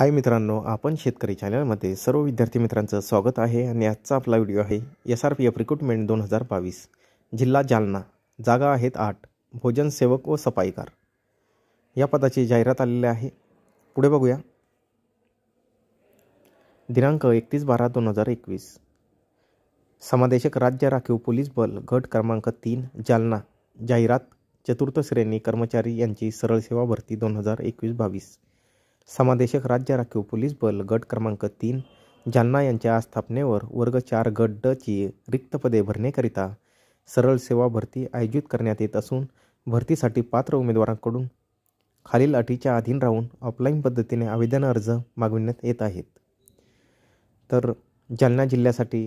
हाय मित्रांनो आपण शेतकरी चॅनलमध्ये सर्व विद्यार्थी मित्रांचं स्वागत आहे आणि आजचा आपला व्हिडिओ आहे S R P F recruitment दोन हजार बावीस जिल्हा जालना जागा आहेत आठ भोजन सेवक व सफाईकार या पदाची जाहिरात आलेली आहे पुढे बघूया दिनांक एकतीस बारा दोन हजार एकवीस समादेशक राज्य राखीव पोलीस बल गट क्रमांक तीन जालना जाहिरात चतुर्थ श्रेणी कर्मचारी यांची सरळ सेवा भरती दोन हजार एकवीस बावीस समादेशक राज्य राखीव पोलीस बल गट क्रमांक तीन जालना यांच्या आस्थापनेवर वर्ग चार गट डची रिक्त पदे भरण्याकरिता सरळ सेवा भरती आयोजित करण्यात येत असून भरतीसाठी पात्र उमेदवारांकडून खालील अटीच्या अधीन राहून ऑफलाईन पद्धतीने आवेदन अर्ज मागविण्यात येत आहेत तर जालना जिल्ह्यासाठी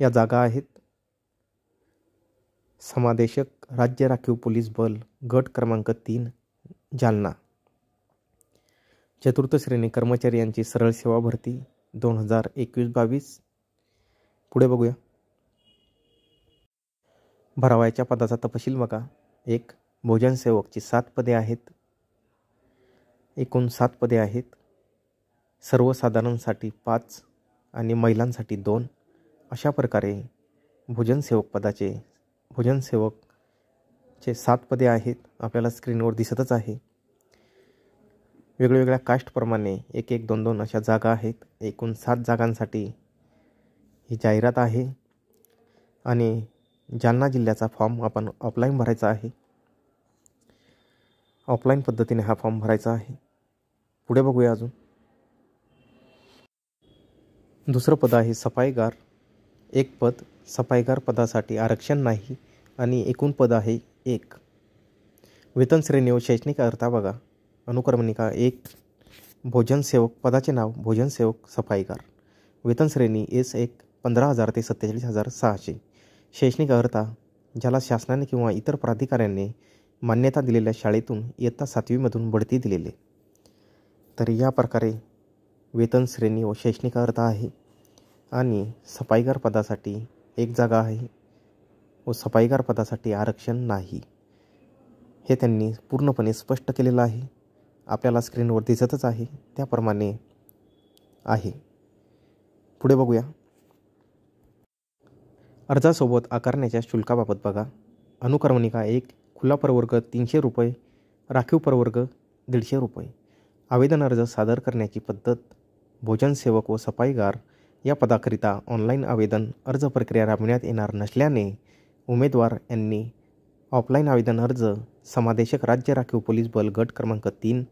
या जागा आहेत समादेशक राज्य राखीव पोलीस बल गट क्रमांक तीन जालना चतुर्थ श्रेणी कर्मचारी यांची सरळ सेवा भरती दोन हजार एकवीस बावीस पुढे बघूया भरावायच्या पदाचा तपशील बघा एक भोजन सात पदे आहेत एकूण सात पदे आहेत सर्वसाधारणसाठी पाच आणि महिलांसाठी दोन अशा प्रकारे भोजनसेवक पदाचे भोजनसेवकचे सात पदे आहेत आपल्याला स्क्रीनवर दिसतच आहे वेगवेगळ्या कास्टप्रमाणे एक एक दोन दोन अशा जागा आहेत एकूण सात जागांसाठी ही जाहिरात आहे आणि जालना जिल्ह्याचा फॉर्म आपण ऑफलाईन भरायचा आहे ऑफलाईन पद्धतीने हा फॉर्म भरायचा आहे पुढे बघूया अजून दुसरं पद आहे सफाईगार एक पद सफाईगार पदासाठी आरक्षण नाही आणि एकूण पद आहे एक वेतन श्रेणी व शैक्षणिक अर्था बघा अनुक्रमणिका एक भोजनसेवक पदाचे नाव भोजनसेवक सफाईकार वेतन श्रेणी एस एक पंधरा हजार ते सत्तेचाळीस हजार सहाशे शैक्षणिक अर्हता ज्याला शासनाने किंवा इतर प्राधिकाऱ्यांनी मान्यता दिलेल्या शाळेतून इयत्ता सातवीमधून बढती दिलेले तर या प्रकारे वेतन श्रेणी व शैक्षणिक अर्हता आहे आणि सफाईगार पदासाठी एक जागा आहे व सफाईगार पदासाठी आरक्षण नाही हे त्यांनी पूर्णपणे स्पष्ट केलेलं आहे आपल्याला स्क्रीनवर दिसतच आहे त्याप्रमाणे आहे पुढे बघूया अर्जासोबत आकारण्याच्या शुल्काबाबत बघा अनुक्रमणिका एक खुला प्रवर्ग तीनशे रुपये राखीव प्रवर्ग दीडशे रुपये आवेदन अर्ज सादर करण्याची पद्धत भोजनसेवक व सफाईगार या पदाकरिता ऑनलाईन आवेदन अर्ज प्रक्रिया राबविण्यात येणार नसल्याने उमेदवार यांनी ऑफलाईन आवेदन अर्ज समादेशक राज्य राखीव पोलीस बल गट क्रमांक तीन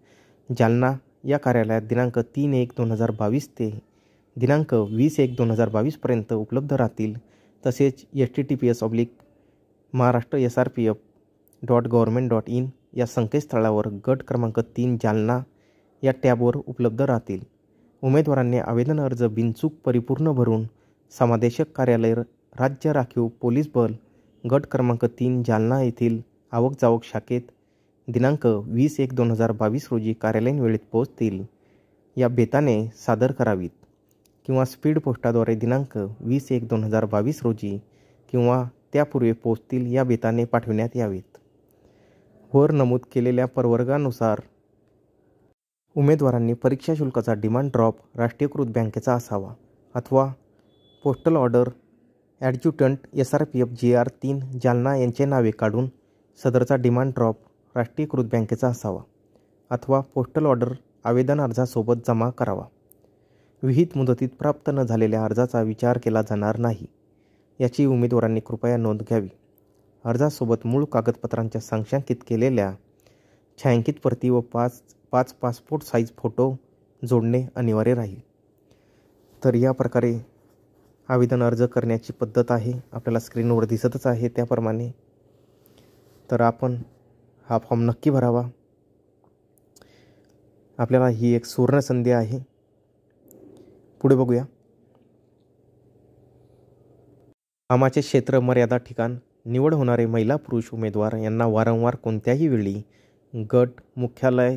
जालना या कार्यालयात दिनांक तीन एक दोन हजार बावीस ते दिनांक वीस एक दोन हजार बावीसपर्यंत उपलब्ध राहतील तसेच H T T P S oblique Maharashtra S R P F dot government dot in या संकेतस्थळावर गट क्रमांक तीन जालना या टॅबवर उपलब्ध राहतील उमेदवारांनी आवेदन अर्ज बिनचूक परिपूर्ण भरून समादेशक कार्यालय राज्य राखीव पोलीस बल गट क्रमांक तीन जालना येथील आवक जावक शाखेत दिनांक वीस एक दोन हजार बावीस रोजी कार्यालयीन वेळेत पोहोचतील या बेताने सादर करावीत किंवा स्पीड पोस्टाद्वारे दिनांक वीस एक दोन हजार बावीस रोजी किंवा त्यापूर्वी पोहोचतील या बेताने पाठविण्यात यावेत वर नमूद केलेल्या परवर्गानुसार उमेदवारांनी परीक्षा शुल्काचा डिमांड ड्रॉप राष्ट्रीयकृत बँकेचा असावा अथवा postal order adjutant S R P F G R तीन जालना यांचे नावे काढून सदरचा डिमांड ड्रॉप राष्ट्रीयकृत बँकेचा असावा अथवा पोस्टल ऑर्डर आवेदन अर्जासोबत जमा करावा विहित मुदतीत प्राप्त न झालेल्या अर्जाचा विचार केला जाणार नाही याची उमेदवारांनी कृपया नोंद घ्यावी अर्जासोबत मूळ कागदपत्रांच्या संख्यांकित केलेल्या छायांकित प्रती व पाच पाच पासपोर्ट साईज फोटो जोडणे अनिवार्य राहील तर या प्रकारे आवेदन अर्ज करण्याची पद्धत आहे आपल्याला स्क्रीनवर दिसतच आहे त्याप्रमाणे तर आपण हा फॉर्म नक्की भरावा आपल्याला ही एक संधी आहे पुढे बघूया कामाचे क्षेत्र मर्यादा ठिकाण निवड होणारे महिला पुरुष उमेदवार यांना वारंवार कोणत्याही वेळी गट मुख्यालय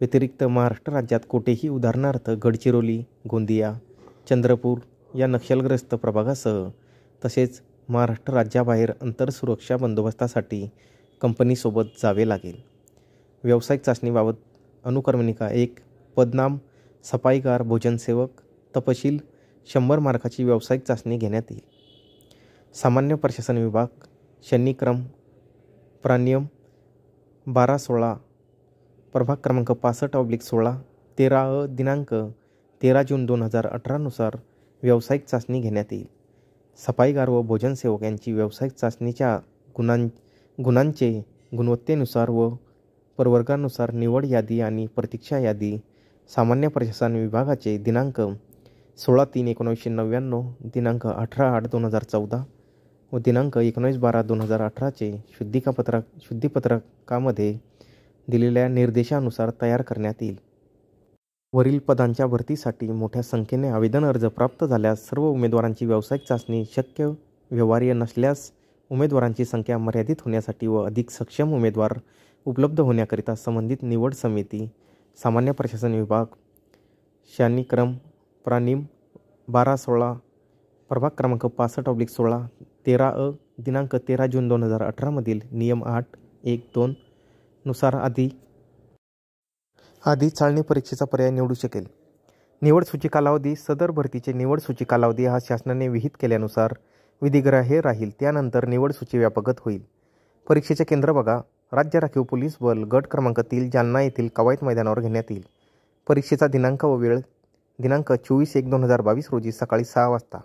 व्यतिरिक्त महाराष्ट्र राज्यात कुठेही उदाहरणार्थ गडचिरोली गोंदिया चंद्रपूर या नक्षलग्रस्त प्रभागासह तसेच महाराष्ट्र राज्याबाहेर अंतर सुरक्षा बंदोबस्तासाठी कंपनीसोबत जावे लागेल व्यावसायिक चाचणीबाबत अनुक्रमणिका एक पदनाम सफाईगार भोजनसेवक तपशील शंभर मार्काची व्यावसायिक चाचणी घेण्यात येईल सामान्य प्रशासन विभाग शनिक्रम प्राणियम बारा सोळा प्रभाग क्रमांक पासष्ट ऑब्लिक सोळा तेरा अ दिनांक तेरा जून दोन हजार अठरानुसार व्यावसायिक चाचणी घेण्यात येईल सफाईगार व भोजनसेवक यांची व्यावसायिक चाचणीच्या गुणां गुणांचे गुणवत्तेनुसार व प्रवर्गानुसार निवड यादी आणि प्रतीक्षा यादी सामान्य प्रशासन विभागाचे दिनांक सोळा तीन एकोणीसशे नव्याण्णव दिनांक अठरा आठ दोन हजार चौदा व दिनांक एकोणीस बारा दोन हजार अठराचे शुद्धिकापत्रक शुद्धीपत्रकामध्ये दिलेल्या निर्देशानुसार तयार करण्यात येईल वरील पदांच्या भरतीसाठी मोठ्या संख्येने आवेदन अर्ज प्राप्त झाल्यास सर्व उमेदवारांची व्यावसायिक चाचणी शक्य व्यवहार्य नसल्यास उमेदवारांची संख्या मर्यादित होण्यासाठी व अधिक सक्षम उमेदवार उपलब्ध होण्याकरिता संबंधित निवड समिती सामान्य प्रशासन विभाग श्यानिक्रम प्राणीम बारा सोळा प्रभाग क्रमांक पासष्ट ऑब्लिक सोळा तेरा अ दिनांक तेरा जून दोन हजार अठरामधील नियम आठ एक दोन नुसार आधी आधी चाळणी परीक्षेचा पर्याय निवडू शकेल निवड सूची कालावधी सदर भरतीचे निवड सूची कालावधी हा शासनाने विहित केल्यानुसार विधिग्रह हे राहील त्यानंतर निवड सूची व्यापकत होईल परीक्षेचे केंद्र बघा राज्य राखीव पोलीस बल गट क्रमांक तीन जालना येथील कवायत मैदानावर घेण्यात येईल परीक्षेचा दिनांक व वेळ दिनांक चोवीस एक दोन हजार बावीस रोजी सकाळी सहा वाजता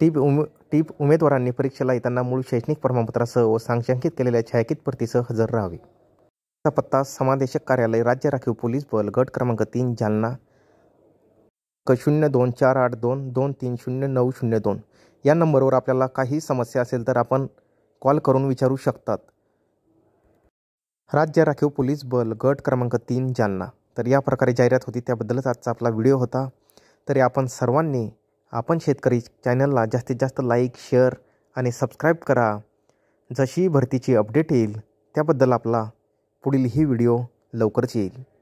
टीप उमे टीप उमेदवारांनी परीक्षेला येताना मूळ शैक्षणिक प्रमाणपत्रासह व सांगशांकित केलेल्या छायांकित प्रतीसह हजर राहावे पत्ता समादेशक कार्यालय राज्य राखीव पोलीस बल गट क्रमांक तीन जालना क शून्य दोन चार आठ दोन दोन तीन शून्य नऊ शून्य दोन या नंबरवर आपल्याला काही समस्या असेल तर आपण कॉल करून विचारू शकतात राज्य राखीव पोलीस बल गट क्रमांक तीन जालना तर या प्रकारे जाहिरात होती त्याबद्दलच आजचा आपला व्हिडिओ होता तरी आपण सर्वांनी आपण शेतकरी चॅनलला जास्तीत जास्त लाईक शेअर आणि सबस्क्राईब करा जशी भरतीची अपडेट येईल त्याबद्दल आपला पुढील ही व्हिडिओ लवकरच येईल